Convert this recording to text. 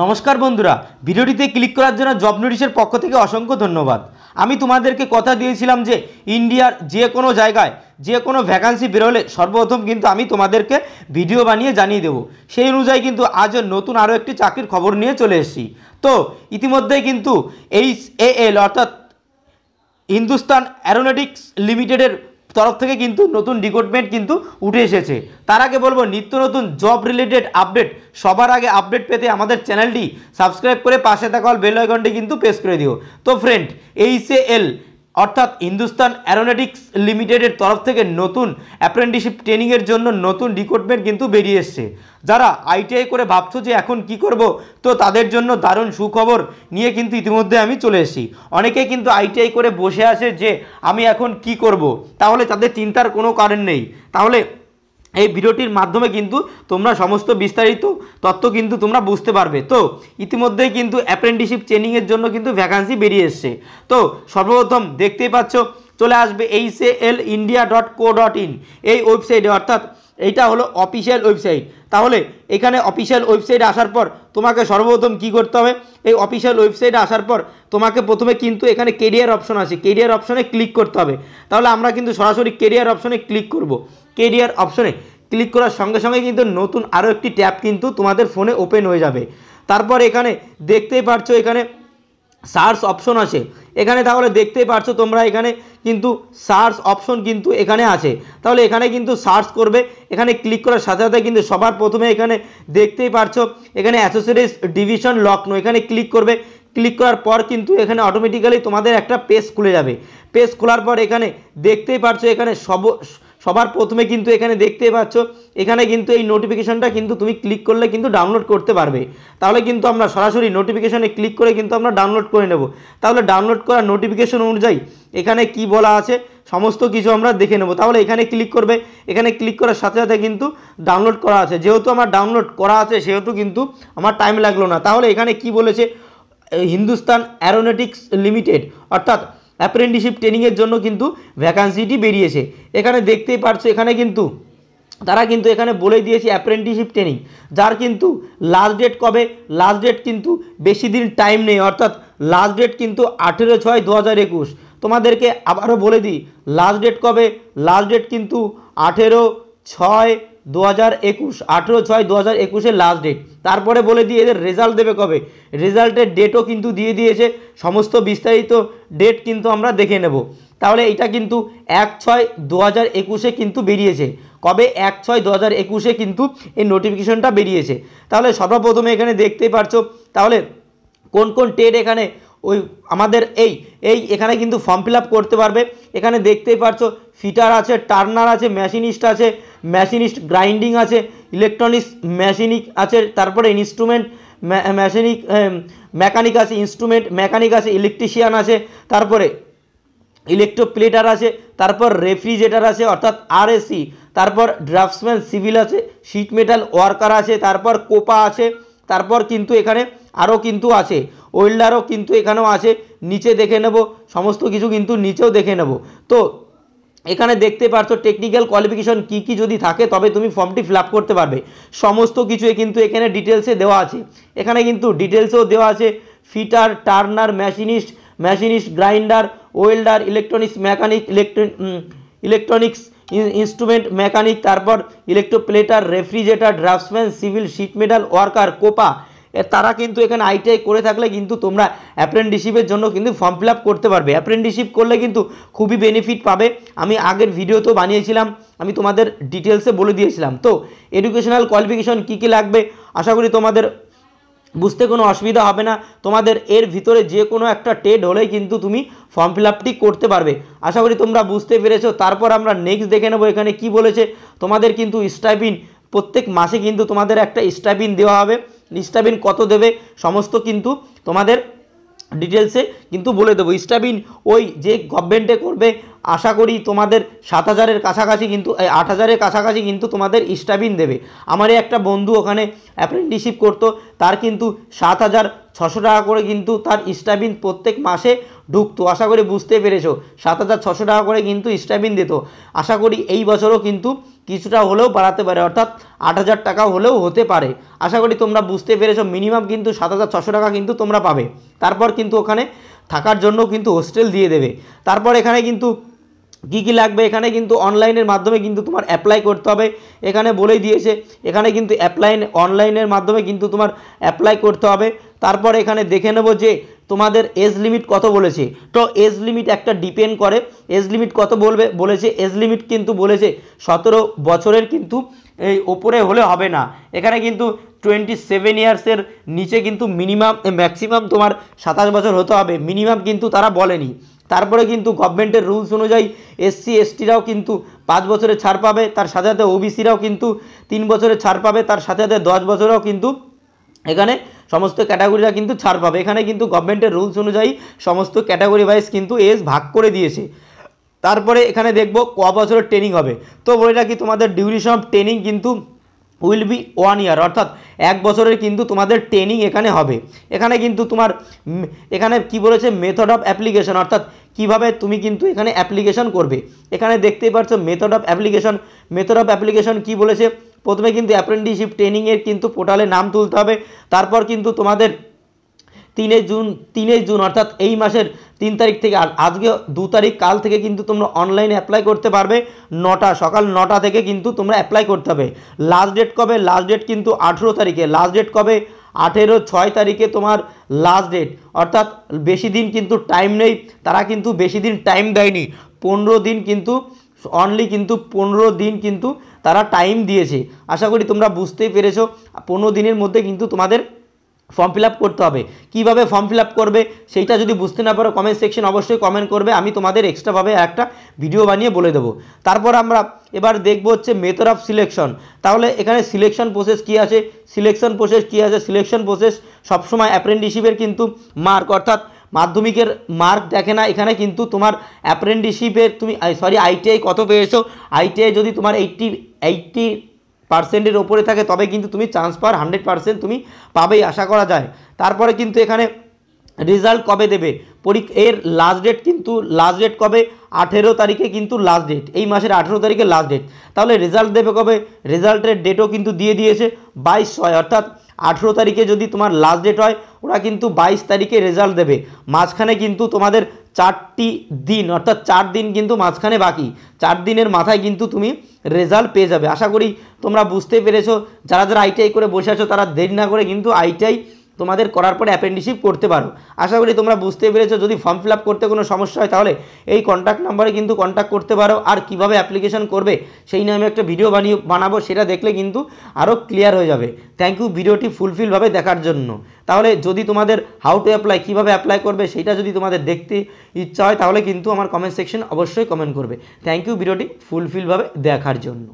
নমস্কার বন্ধুরা ভিডিওটিতে ক্লিক করার জন্য জব নোটিশের পক্ষ থেকে অসংখ্য ধন্যবাদ আমি তোমাদেরকে কথা দিয়েছিলাম যে ইন্ডিয়ার যে কোনো জায়গায় যে কোনো ভ্যাকান্সি বেরোলে সর্বপ্রথম কিন্তু আমি তোমাদেরকে ভিডিও বানিয়ে জানিয়ে দেব সেই অনুযায়ী কিন্তু আজও নতুন আরও একটি চাকরির খবর নিয়ে চলে এসেছি তো ইতিমধ্যেই কিন্তু এইচ এ এল অর্থাৎ হিন্দুস্তান অ্যারোনেটিক্স লিমিটেডের তরফ থেকে কিন্তু নতুন রিক্রুটমেন্ট কিন্তু উঠে এসেছে তার আগে বলবো নিত্য নতুন জব রিলেটেড আপডেট সবার আগে আপডেট পেতে আমাদের চ্যানেলটি সাবস্ক্রাইব করে পাশে থাকা বেল আইকনটি কিন্তু প্রেস করে দিও তো ফ্রেন্ড এইচ এ এল অর্থাৎ হিন্দুস্তান অ্যারোনেটিক্স লিমিটেডের তরফ থেকে নতুন অ্যাপ্রেন্টিসশিপ ট্রেনিংয়ের জন্য নতুন রিক্রুটমেন্ট কিন্তু বেরিয়ে এসছে যারা আইটিআই করে ভাবছো যে এখন কি করব তো তাদের জন্য দারুণ সুখবর নিয়ে কিন্তু ইতিমধ্যে আমি চলে এসেছি অনেকেই কিন্তু আইটিআই করে বসে আছে যে আমি এখন কি করব তাহলে তাদের চিন্তার কোনো কারণ নেই তাহলে এই ভিডিওটির মাধ্যমে কিন্তু তোমরা সমস্ত বিস্তারিত তত্ত্ব কিন্তু তোমরা বুঝতে পারবে তো ইতিমধ্যেই কিন্তু অ্যাপ্রেন্টিসশিপ ট্রেনিংয়ের জন্য কিন্তু ভ্যাকান্সি বেরিয়ে এসছে তো সর্বপ্রথম দেখতেই পাচ্ছ চলে আসবে H L India dot co dot in এই ওয়েবসাইটে অর্থাৎ এইটা হলো অফিসিয়াল ওয়েবসাইট তাহলে এখানে অফিসিয়াল ওয়েবসাইট আসার পর তোমাকে সর্বপ্রথম কি করতে হবে এই অফিসিয়াল ওয়েবসাইট আসার পর তোমাকে প্রথমে কিন্তু এখানে কেরিয়ার অপশন আছে কেরিয়ার অপশনে ক্লিক করতে হবে তাহলে আমরা কিন্তু সরাসরি কেরিয়ার অপশনে ক্লিক করব কেরিয়ার অপশনে ক্লিক করার সঙ্গে সঙ্গে কিন্তু নতুন আরও একটি ট্যাব কিন্তু তোমাদের ফোনে ওপেন হয়ে যাবে তারপর এখানে দেখতেই পারছো এখানে সার্চ অপশন আছে এখানে তাহলে দেখতেই পারছো তোমরা এখানে কিন্তু সার্চ অপশন কিন্তু এখানে আছে তাহলে এখানে কিন্তু সার্চ করবে এখানে ক্লিক করার সাথে সাথে কিন্তু সবার প্রথমে এখানে দেখতেই পারছো এখানে অ্যাসোসিয়েটিভ ডিভিশন লক্ষ্ণৌ এখানে ক্লিক করবে ক্লিক করার পর কিন্তু এখানে অটোমেটিক্যালি তোমাদের একটা পেজ খুলে যাবে পেজ খোলার পর এখানে দেখতেই পারছো এখানে সব সবার প্রথমে কিন্তু এখানে দেখতেই পাচ্ছ এখানে কিন্তু এই নোটিফিকেশনটা কিন্তু তুমি ক্লিক করলে কিন্তু ডাউনলোড করতে পারবে তাহলে কিন্তু আমরা সরাসরি নোটিফিকেশনে ক্লিক করে কিন্তু আমরা ডাউনলোড করে নেব তাহলে ডাউনলোড করা নোটিফিকেশন অনুযায়ী এখানে কি বলা আছে সমস্ত কিছু আমরা দেখে নেব তাহলে এখানে ক্লিক করবে এখানে ক্লিক করার সাথে সাথে কিন্তু ডাউনলোড করা আছে যেহেতু আমার ডাউনলোড করা আছে সেহেতু কিন্তু আমার টাইম লাগলো না তাহলে এখানে কি বলেছে হিন্দুস্তান অ্যারোনেটিক্স লিমিটেড অর্থাৎ অ্যাপ্রেন্টিসশিপ ট্রেনিংয়ের জন্য কিন্তু ভ্যাকান্সিটি বেরিয়েছে এখানে দেখতেই পারছো এখানে কিন্তু তারা কিন্তু এখানে বলে দিয়েছে অ্যাপ্রেন্টিসশিপ ট্রেনিং যার কিন্তু লাস্ট ডেট কবে লাস্ট ডেট কিন্তু বেশি দিন টাইম নেই অর্থাৎ লাস্ট ডেট কিন্তু আঠেরো ছয় দু হাজার একুশ তোমাদেরকে আবারও বলে দিই লাস্ট ডেট কবে লাস্ট ডেট কিন্তু আঠেরো ছয় দু হাজার একুশ আঠেরো ছয় দু হাজার একুশের লাস্ট ডেট তারপরে বলে দিয়ে এদের রেজাল্ট দেবে কবে রেজাল্টের ডেটও কিন্তু দিয়ে দিয়েছে সমস্ত বিস্তারিত ডেট কিন্তু আমরা দেখে নেব তাহলে এটা কিন্তু এক ছয় দু হাজার একুশে কিন্তু বেরিয়েছে কবে এক ছয় দু হাজার একুশে কিন্তু এই নোটিফিকেশনটা বেরিয়েছে তাহলে সর্বপ্রথমে এখানে দেখতেই পারছো তাহলে কোন কোন টেট এখানে ওই আমাদের এই এই এখানে কিন্তু ফর্ম ফিল করতে পারবে এখানে দেখতেই পারছো ফিটার আছে টার্নার আছে মেশিনিস্ট আছে মেশিনিস্ট গ্রাইন্ডিং আছে ইলেকট্রনিক্স মেশিনিক আছে তারপরে ইনস্ট্রুমেন্ট মেশিনিক মেকানিক আছে ইনস্ট্রুমেন্ট মেকানিক আছে ইলেকট্রিশিয়ান আছে তারপরে ইলেকট্রোপ্লেটার আছে তারপর রেফ্রিজারেটার আছে অর্থাৎ আরএসি তারপর ড্রাফটসম্যান সিভিল আছে শিট মেটাল ওয়ার্কার আছে তারপর কোপা আছে তারপর কিন্তু এখানে আরও কিন্তু আছে ওয়েল্ডারও কিন্তু এখানেও আছে নিচে দেখে নেব সমস্ত কিছু কিন্তু নিচেও দেখে নেব তো এখানে দেখতে পারছো টেকনিক্যাল কোয়ালিফিকেশন কি কি যদি থাকে তবে তুমি ফর্মটি ফিল করতে পারবে সমস্ত কিছুই কিন্তু এখানে ডিটেলসে দেওয়া আছে এখানে কিন্তু ডিটেলসেও দেওয়া আছে fitter turner machinist machinist grinder welder electronics mechanic electronics instrument mechanic তারপর electroplater refrigerator draughtsman civil sheet metal worker COPA তারা কিন্তু এখানে আইটিআই করে থাকলে কিন্তু তোমরা অ্যাপ্রেন্টিশিপের জন্য কিন্তু ফর্ম ফিল করতে পারবে অ্যাপ্রেন্টিশিপ করলে কিন্তু খুবই বেনিফিট পাবে আমি আগের ভিডিও তো বানিয়েছিলাম আমি তোমাদের ডিটেলসে বলে দিয়েছিলাম তো এডুকেশনাল কোয়ালিফিকেশন কী কী লাগবে আশা করি তোমাদের বুঝতে কোনো অসুবিধা হবে না তোমাদের এর ভিতরে যে কোনো একটা টেড হলেই কিন্তু তুমি ফর্ম ফিল করতে পারবে আশা করি তোমরা বুঝতে পেরেছো তারপর আমরা নেক্সট দেখে নেবো এখানে কি বলেছে তোমাদের কিন্তু স্টাইপিন প্রত্যেক মাসে কিন্তু তোমাদের একটা স্টাইপিন দেওয়া হবে স্টাবিন কত দেবে সমস্ত কিন্তু তোমাদের ডিটেলসে কিন্তু বলে দেবো স্টাবিন ওই যে গভর্নমেন্টে করবে আশা করি তোমাদের সাত হাজারের কাছাকাছি কিন্তু আট হাজারের কাছাকাছি কিন্তু তোমাদের স্টাবিন দেবে আমারই একটা বন্ধু ওখানে অ্যাপ্রেন্টিসিপ করতো তার কিন্তু সাত হাজার ছশো টাকা করে কিন্তু তার স্টাবিন প্রত্যেক মাসে ঢুকতো আশা করি বুঝতে পেরেছো সাত হাজার ছশো টাকা করে কিন্তু স্টাইপিন দিত আশা করি এই বছরও কিন্তু কিছুটা হলেও বাড়াতে পারে অর্থাৎ আট হাজার টাকা হলেও হতে পারে আশা করি তোমরা বুঝতে পেরেছো মিনিমাম কিন্তু সাত হাজার ছশো টাকা কিন্তু তোমরা পাবে তারপর কিন্তু ওখানে থাকার জন্য কিন্তু হোস্টেল দিয়ে দেবে তারপর এখানে কিন্তু কী কী লাগবে এখানে কিন্তু অনলাইনের মাধ্যমে কিন্তু তোমার অ্যাপ্লাই করতে হবে এখানে বলেই দিয়েছে এখানে কিন্তু অ্যাপ্লাই অনলাইনের মাধ্যমে কিন্তু তোমার অ্যাপ্লাই করতে হবে তারপর এখানে দেখে নেবো যে তোমাদের এজ লিমিট কত বলেছে তো এজ লিমিট একটা ডিপেন্ড করে এজ লিমিট কত বলবে বলেছে এজ লিমিট কিন্তু বলেছে সতেরো বছরের কিন্তু এই ওপরে হলে হবে না এখানে কিন্তু টোয়েন্টি সেভেন ইয়ার্সের নিচে কিন্তু মিনিমাম ম্যাক্সিমাম তোমার সাতাশ বছর হতে হবে মিনিমাম কিন্তু তারা বলেনি তারপরে কিন্তু গভর্নমেন্টের রুলস অনুযায়ী এসসি এসটিরাও কিন্তু পাঁচ বছরের ছাড় পাবে তার সাথে সাথে ওবিসিরাও কিন্তু তিন বছরের ছাড় পাবে তার সাথে সাথে দশ বছরেও কিন্তু এখানে সমস্ত ক্যাটাগরিরা কিন্তু ছাড় পাবে এখানে কিন্তু গভর্নমেন্টের রুলস অনুযায়ী সমস্ত ক্যাটাগরি ওয়াইজ কিন্তু এজ ভাগ করে দিয়েছে তারপরে এখানে দেখব ক বছরের ট্রেনিং হবে তো বলে রাখি তোমাদের ডিউরেশন অফ ট্রেনিং কিন্তু উইল বি ওয়ান ইয়ার অর্থাৎ এক বছরের কিন্তু তোমাদের ট্রেনিং এখানে হবে এখানে কিন্তু তোমার এখানে কি বলেছে মেথড অফ অ্যাপ্লিকেশন অর্থাৎ কীভাবে তুমি কিন্তু এখানে অ্যাপ্লিকেশন করবে এখানে দেখতেই পারছো method of application method of application কী বলেছে প্রথমে কিন্তু অ্যাপ্রেন্টিসশিপ ট্রেনিংয়ের কিন্তু পোর্টালে নাম তুলতে হবে তারপর কিন্তু তোমাদের তিনে জুন তিনে জুন অর্থাৎ এই মাসের তিন তারিখ থেকে আর আজকে দু তারিখ কাল থেকে কিন্তু তোমরা অনলাইনে অ্যাপ্লাই করতে পারবে নটা সকাল নটা থেকে কিন্তু তোমরা অ্যাপ্লাই করতে হবে লাস্ট ডেট কবে লাস্ট ডেট কিন্তু আঠেরো তারিখে লাস্ট ডেট কবে আঠেরো ছয় তারিখে তোমার লাস্ট ডেট অর্থাৎ বেশি দিন কিন্তু টাইম নেই তারা কিন্তু বেশি দিন টাইম দেয়নি পনেরো দিন কিন্তু অনলি কিন্তু পনেরো দিন কিন্তু তারা টাইম দিয়েছে আশা করি তোমরা বুঝতেই পেরেছো পনেরো দিনের মধ্যে কিন্তু তোমাদের ফর্ম ফিল করতে হবে কিভাবে ফর্ম ফিল করবে সেইটা যদি বুঝতে না পারো কমেন্ট সেকশন অবশ্যই কমেন্ট করবে আমি তোমাদের এক্সট্রাভাবে একটা ভিডিও বানিয়ে বলে দেবো তারপর আমরা এবার দেখব হচ্ছে মেথড অফ সিলেকশন তাহলে এখানে সিলেকশন প্রসেস কি আছে সিলেকশন প্রসেস কি আছে সিলেকশন প্রসেস সবসময় অ্যাপ্রেন্টিসিপের কিন্তু মার্ক অর্থাৎ মাধ্যমিকের মার্ক দেখে না এখানে কিন্তু তোমার অ্যাপ্রেন্টিসশিপের তুমি সরি আইটিআই কত পেয়েছো আইটিআই যদি তোমার এইটটি এইটটি পার্সেন্টের ওপরে থাকে তবে কিন্তু তুমি চান্স পাওয়ার হান্ড্রেড পার্সেন্ট তুমি পাবেই আশা করা যায় তারপরে কিন্তু এখানে রেজাল্ট কবে দেবে পরীক্ষা এর লাস্ট ডেট কিন্তু লাস্ট ডেট কবে আঠেরো তারিখে কিন্তু লাস্ট ডেট এই মাসের আঠেরো তারিখে লাস্ট ডেট তাহলে রেজাল্ট দেবে কবে রেজাল্টের ডেটও কিন্তু দিয়ে দিয়েছে বাইশ ছয় অর্থাৎ আঠেরো তারিখে যদি তোমার লাস্ট ডেট হয় ওরা কিন্তু বাইশ তারিখে রেজাল্ট দেবে মাঝখানে কিন্তু তোমাদের চারটি দিন অর্থাৎ চার দিন কিন্তু মাঝখানে বাকি চার দিনের মাথায় কিন্তু তুমি রেজাল্ট পেয়ে যাবে আশা করি তোমরা বুঝতে পেরেছো যারা যারা আইটিআই করে বসে আছো তারা দেরি না করে কিন্তু আইটিআই তোমাদের করার পরে অ্যাপেন্ডিশিপ করতে পারো আশা করি তোমরা বুঝতে পেরেছো যদি ফর্ম ফিল করতে কোনো সমস্যা হয় তাহলে এই কন্ট্যাক্ট নাম্বারে কিন্তু কন্ট্যাক্ট করতে পারো আর কিভাবে অ্যাপ্লিকেশন করবে সেই নিয়ে আমি একটা ভিডিও বানিয়ে বানাবো সেটা দেখলে কিন্তু আরও ক্লিয়ার হয়ে যাবে থ্যাংক ইউ ভিডিওটি ফুলফিলভাবে দেখার জন্য তাহলে যদি তোমাদের হাউ টু অ্যাপ্লাই কীভাবে অ্যাপ্লাই করবে সেটা যদি তোমাদের দেখতে ইচ্ছা হয় তাহলে কিন্তু আমার কমেন্ট সেকশন অবশ্যই কমেন্ট করবে থ্যাংক ইউ ভিডিওটি ফুলফিলভাবে দেখার জন্য